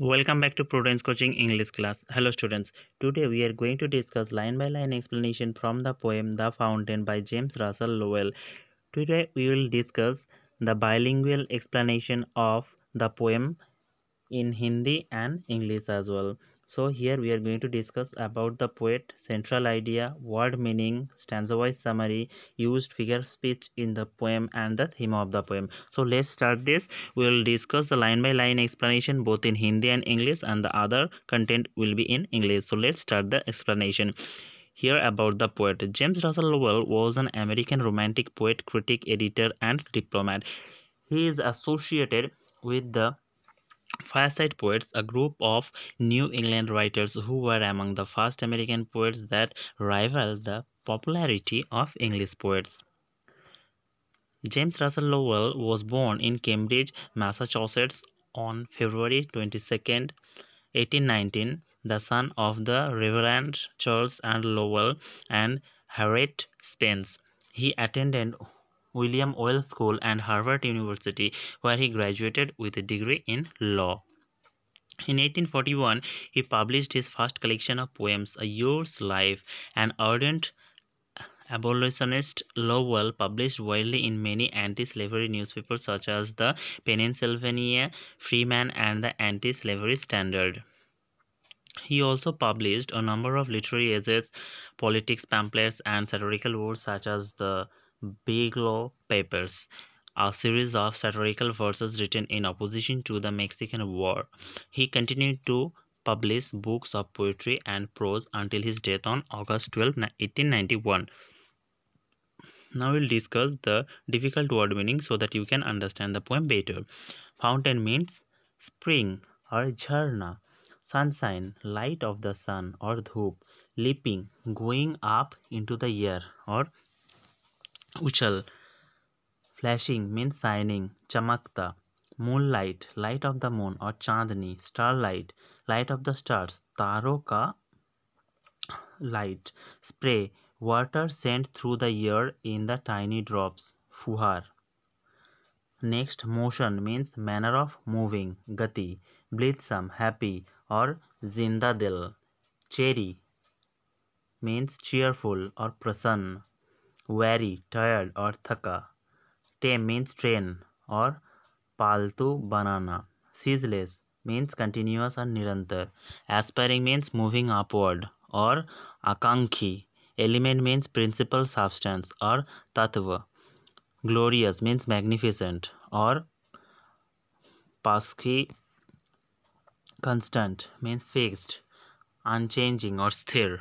Welcome back to Prudence Coaching English class. Hello students. Today we are going to discuss line by line explanation from the poem The Fountain by James Russell Lowell. Today we will discuss the bilingual explanation of the poem in Hindi and English as well. So here we are going to discuss about the poet, central idea, word meaning, stanza-wise summary, used figure speech in the poem and the theme of the poem. So let's start this. We will discuss the line-by-line explanation both in Hindi and English and the other content will be in English. So let's start the explanation. Here about the poet. James Russell Lowell was an American romantic poet, critic, editor and diplomat. He is associated with the Fireside poets, a group of New England writers who were among the first American poets that rivaled the popularity of English poets. James Russell Lowell was born in Cambridge, Massachusetts on February 22, 1819, the son of the Reverend Charles and Lowell and Harriet Spence. He attended William Oil School and Harvard University, where he graduated with a degree in law. In 1841, he published his first collection of poems, A Year's Life, an ardent abolitionist Lowell published widely in many anti-slavery newspapers such as the Pennsylvania Freeman and the Anti-Slavery Standard. He also published a number of literary essays, politics pamphlets, and satirical works such as the Bigelow Papers, a series of satirical verses written in opposition to the Mexican War. He continued to publish books of poetry and prose until his death on August 12, 1891. Now we'll discuss the difficult word meaning so that you can understand the poem better. Fountain means spring or jharna, sunshine, light of the sun or dhoop, leaping, going up into the air or उछल flashing means shining चमकता moonlight light of the moon और चांदनी starlight light of the stars तारों का light spray water sent through the air in the tiny drops फुहार next motion means manner of moving गति blithesome happy और जिंदा दिल cherry means cheerful और प्रसन्न वेरी टायर्ड और थका टे मीन्स ट्रेन और पालतू बनाना सीजलेस मीन्स कंटिन्यूस और निरंतर एस्पायरिंग मीन्स मूविंग अपवर्ड और आकांक्षी एलिमेंट मीन्स प्रिंसिपल सब्सटेंस और तत्व ग्लोरियस मीन्स मैग्निफिसेंट और पासकी कंस्टेंट मीन्स फिक्स्ड अनचेंजिंग और स्थिर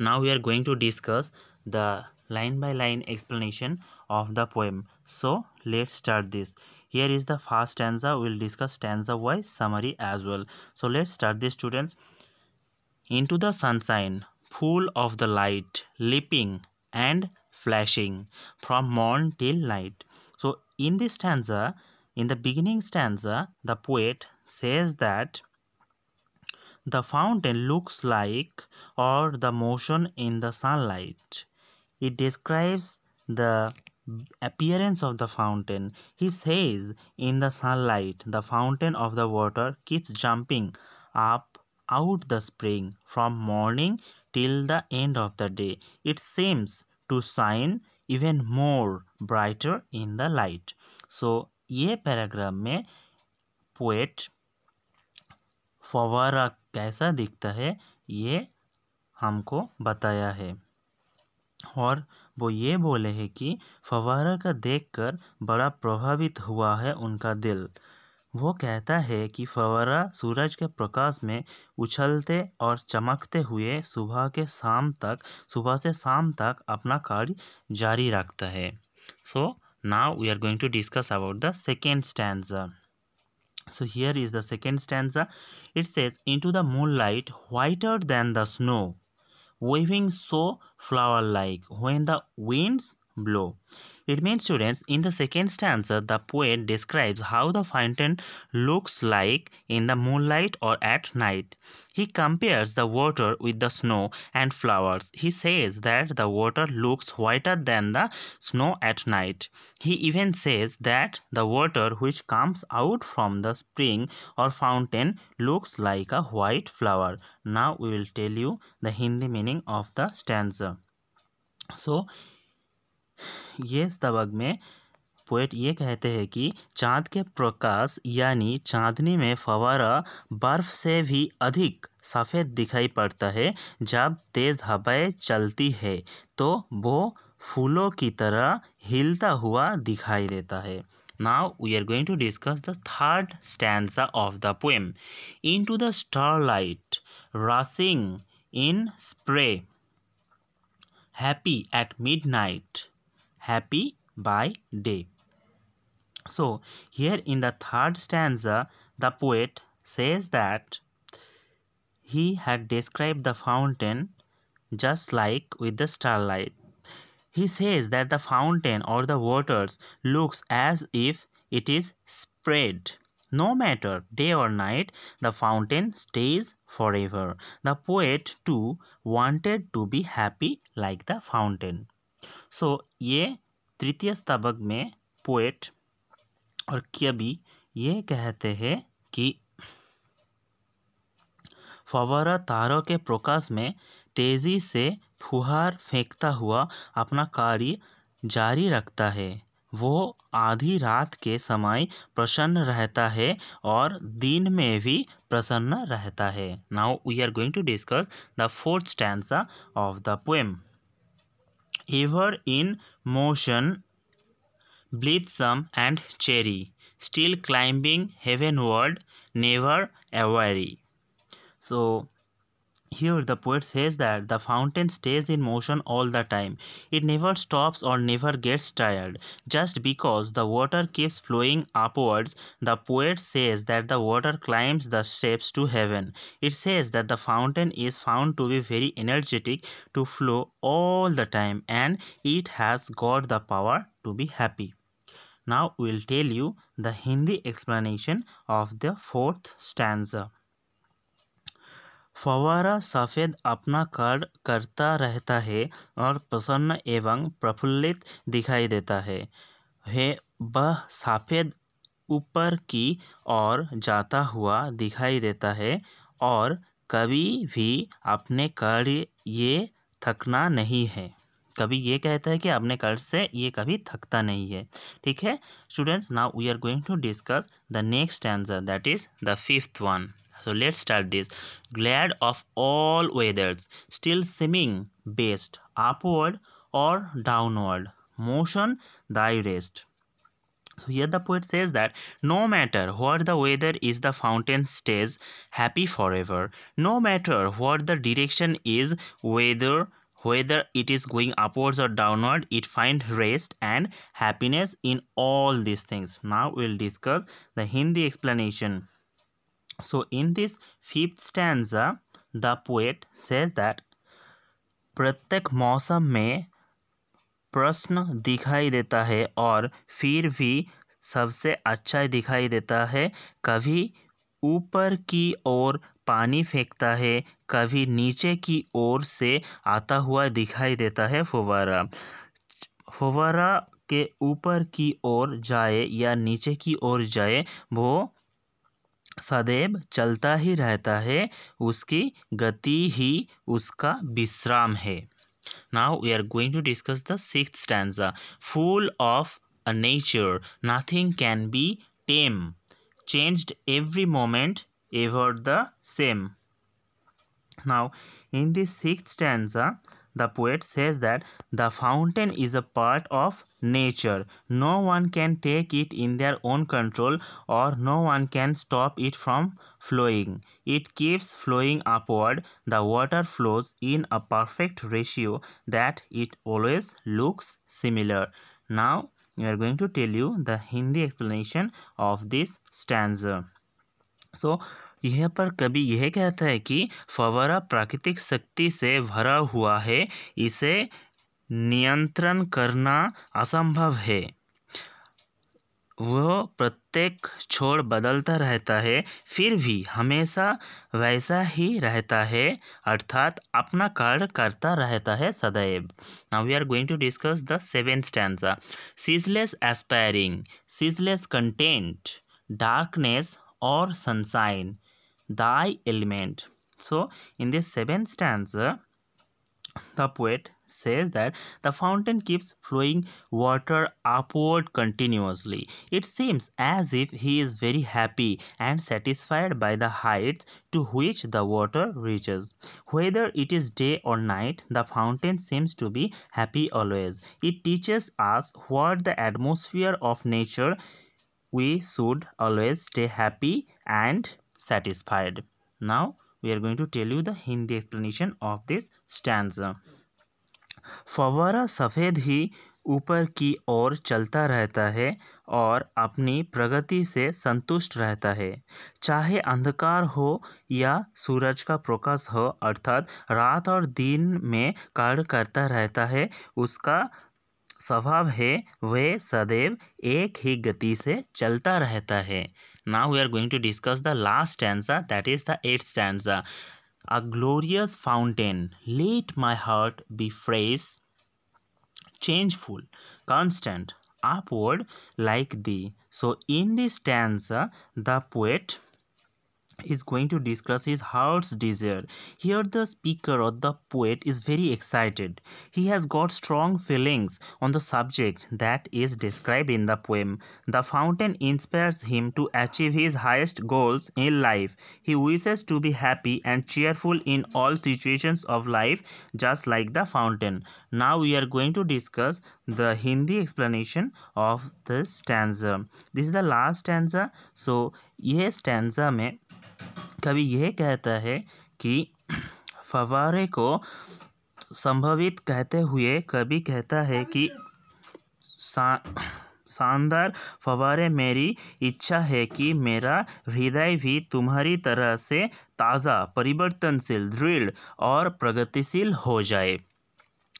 now we are going to discuss the line by line explanation of the poem. So let's start this. Here is the first stanza. We'll discuss stanza wise summary as well. So let's start this students. Into the sunshine, full of the light, leaping and flashing from morn till night. So in this stanza, in the beginning stanza, the poet says that the fountain looks like or the motion in the sunlight it describes the appearance of the fountain. He says, in the sunlight, the fountain of the water keeps jumping up out the spring from morning till the end of the day. It seems to shine even more brighter in the light. So, ye paragraph mein poet फवारा कैसा दिखता है ये हमको बताया है और वो ये बोले हैं कि फवारा का देख कर बड़ा प्रभावित हुआ है उनका दिल वो कहता है कि फवारा सूरज के प्रकाश में उछलते और चमकते हुए सुबह के शाम तक सुबह से शाम तक अपना कार्य जारी रखता है so now we are going to discuss about the second stanza so here is the second stanza it says to the moonlight whiter than the snow waving so flower like when the winds blow. It means students, in the second stanza, the poet describes how the fountain looks like in the moonlight or at night. He compares the water with the snow and flowers. He says that the water looks whiter than the snow at night. He even says that the water which comes out from the spring or fountain looks like a white flower. Now we will tell you the Hindi meaning of the stanza. So, ये सबक में poet ये कहते हैं कि चाँद के प्रकाश यानी चांदनी में फवारा बर्फ से भी अधिक सफ़ेद दिखाई पड़ता है जब तेज़ हवाएं चलती है तो वो फूलों की तरह हिलता हुआ दिखाई देता है now we are going to discuss the third stanza of the poem into the starlight rushing in spray happy at midnight happy by day. So, here in the third stanza, the poet says that he had described the fountain just like with the starlight. He says that the fountain or the waters looks as if it is spread. No matter day or night, the fountain stays forever. The poet too wanted to be happy like the fountain. So so, ये तृतीय स्तबक में poet और कवि ये कहते हैं कि फवारा तारों के प्रकाश में तेज़ी से फुहार फेंकता हुआ अपना कार्य जारी रखता है वो आधी रात के समय प्रसन्न रहता है और दिन में भी प्रसन्न रहता है now we are going to discuss the fourth stanza of the poem ever in motion, blithesome and cherry, still climbing heavenward, never aweary. So here the poet says that the fountain stays in motion all the time. It never stops or never gets tired. Just because the water keeps flowing upwards, the poet says that the water climbs the steps to heaven. It says that the fountain is found to be very energetic to flow all the time and it has got the power to be happy. Now we'll tell you the Hindi explanation of the fourth stanza. फवारा सफेद अपना card करता रहता है और प्रसन्न एवं प्रफुल्लित दिखाई देता है हे वह सफेद ऊपर की ओर जाता हुआ दिखाई देता है और कभी भी अपने कार्ड ये थकना नहीं है कभी ये कहता है कि अपने कार्ड से ये कभी थकता नहीं है ठीक है students now we are going to discuss the next answer that is the fifth one so let's start this glad of all weathers still seeming best upward or downward motion thy rest so here the poet says that no matter what the weather is the fountain stays happy forever no matter what the direction is whether whether it is going upwards or downward it find rest and happiness in all these things now we'll discuss the hindi explanation So, in this fifth stanza, the poet says that प्रत्येक मौसम में प्रश्न दिखाई देता है और फिर भी सबसे अच्छा दिखाई देता है कभी ऊपर की ओर पानी फेंकता है कभी नीचे की ओर से आता हुआ दिखाई देता है फुवारा फुवारा के ऊपर की ओर जाए या नीचे की ओर जाए वो सदैव चलता ही रहता है उसकी गति ही उसका विश्राम है now we are going to discuss the six stanza full of a nature nothing can be tame changed every moment ever the same now in this stanza The poet says that the fountain is a part of nature. No one can take it in their own control or no one can stop it from flowing. It keeps flowing upward. The water flows in a perfect ratio that it always looks similar. Now, we are going to tell you the Hindi explanation of this stanza. So, यह पर कभी यह कहता है कि फवारा प्राकृतिक शक्ति से भरा हुआ है इसे नियंत्रण करना असंभव है वह प्रत्येक छोड़ बदलता रहता है फिर भी हमेशा वैसा ही रहता है अर्थात अपना कार्य करता रहता है सदैव now we are going to discuss the seven stanza ceaseless aspiring ceaseless content darkness or sunshine thy element so in this seventh stanza the poet says that the fountain keeps flowing water upward continuously. It seems as if he is very happy and satisfied by the heights to which the water reaches. Whether it is day or night, the fountain seems to be happy always. It teaches us what the atmosphere of nature we should always stay happy and satisfied. Now we are going to tell you the Hindi explanation of this stanza. फवारा सफ़ेद ही ऊपर की ओर चलता रहता है और अपनी प्रगति से संतुष्ट रहता है चाहे अंधकार हो या सूरज का प्रकाश हो अर्थात रात और दिन में कार्य करता रहता है उसका स्वभाव है वह सदैव एक ही गति से चलता रहता है Now we are going to discuss the last stanza that is the eighth stanza. A glorious fountain, let my heart be fresh, changeful, constant, upward like thee. So in this stanza, the poet is going to discuss his heart's desire. Here, the speaker or the poet is very excited. He has got strong feelings on the subject that is described in the poem. The fountain inspires him to achieve his highest goals in life. He wishes to be happy and cheerful in all situations of life, just like the fountain. Now, we are going to discuss the Hindi explanation of this stanza. This is the last stanza. So, yes stanza में कवि यह कहता है कि फवारे को संभवित कहते हुए कवि कहता है कि शानदार फवारे मेरी इच्छा है कि मेरा हृदय भी तुम्हारी तरह से ताज़ा परिवर्तनशील दृढ़ और प्रगतिशील हो जाए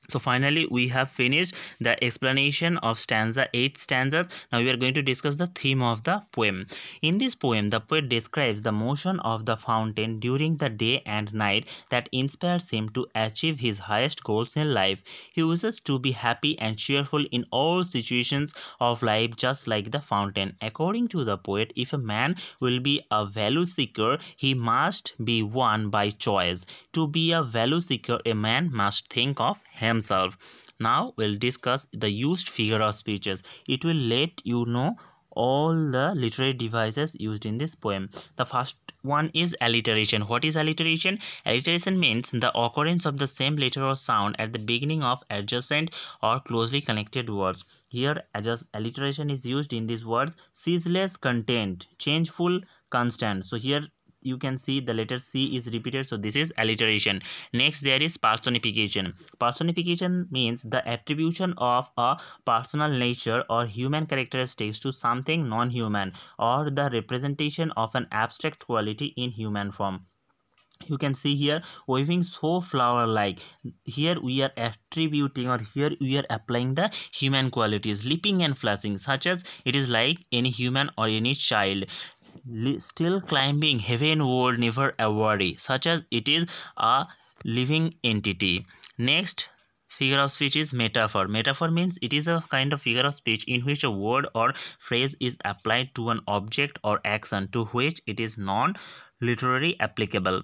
so finally we have finished the explanation of stanza 8 stanzas now we are going to discuss the theme of the poem in this poem the poet describes the motion of the fountain during the day and night that inspires him to achieve his highest goals in life he wishes to be happy and cheerful in all situations of life just like the fountain according to the poet if a man will be a value seeker he must be one by choice to be a value seeker a man must think of himself. Now we'll discuss the used figure of speeches. It will let you know all the literary devices used in this poem. The first one is alliteration. What is alliteration? Alliteration means the occurrence of the same letter or sound at the beginning of adjacent or closely connected words. Here, alliteration is used in these words ceaseless, content, changeful, constant. So, here you can see the letter c is repeated so this is alliteration next there is personification personification means the attribution of a personal nature or human characteristics to something non-human or the representation of an abstract quality in human form you can see here waving so flower like here we are attributing or here we are applying the human qualities leaping and flashing such as it is like any human or any child still climbing heavenward never a worry such as it is a living entity next figure of speech is metaphor metaphor means it is a kind of figure of speech in which a word or phrase is applied to an object or action to which it is non literally applicable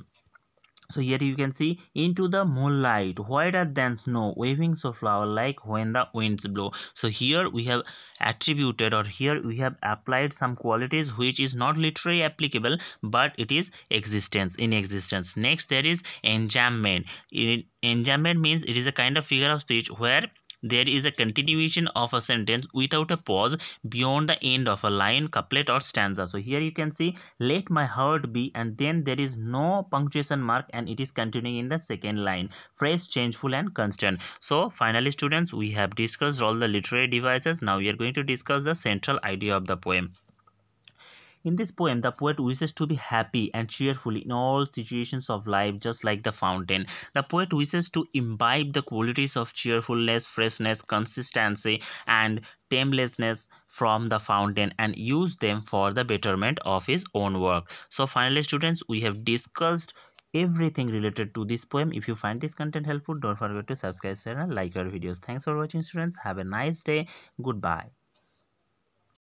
so here you can see into the moonlight whiter than snow waving so flower like when the winds blow so here we have attributed or here we have applied some qualities which is not literally applicable but it is existence in existence next there is enjambment enjambment means it is a kind of figure of speech where there is a continuation of a sentence without a pause beyond the end of a line couplet or stanza so here you can see let my heart be and then there is no punctuation mark and it is continuing in the second line phrase changeful and constant so finally students we have discussed all the literary devices now we are going to discuss the central idea of the poem in this poem, the poet wishes to be happy and cheerful in all situations of life, just like the fountain. The poet wishes to imbibe the qualities of cheerfulness, freshness, consistency, and tamelessness from the fountain and use them for the betterment of his own work. So, finally, students, we have discussed everything related to this poem if you find this content helpful don't forget to subscribe channel like our videos thanks for watching students have a nice day goodbye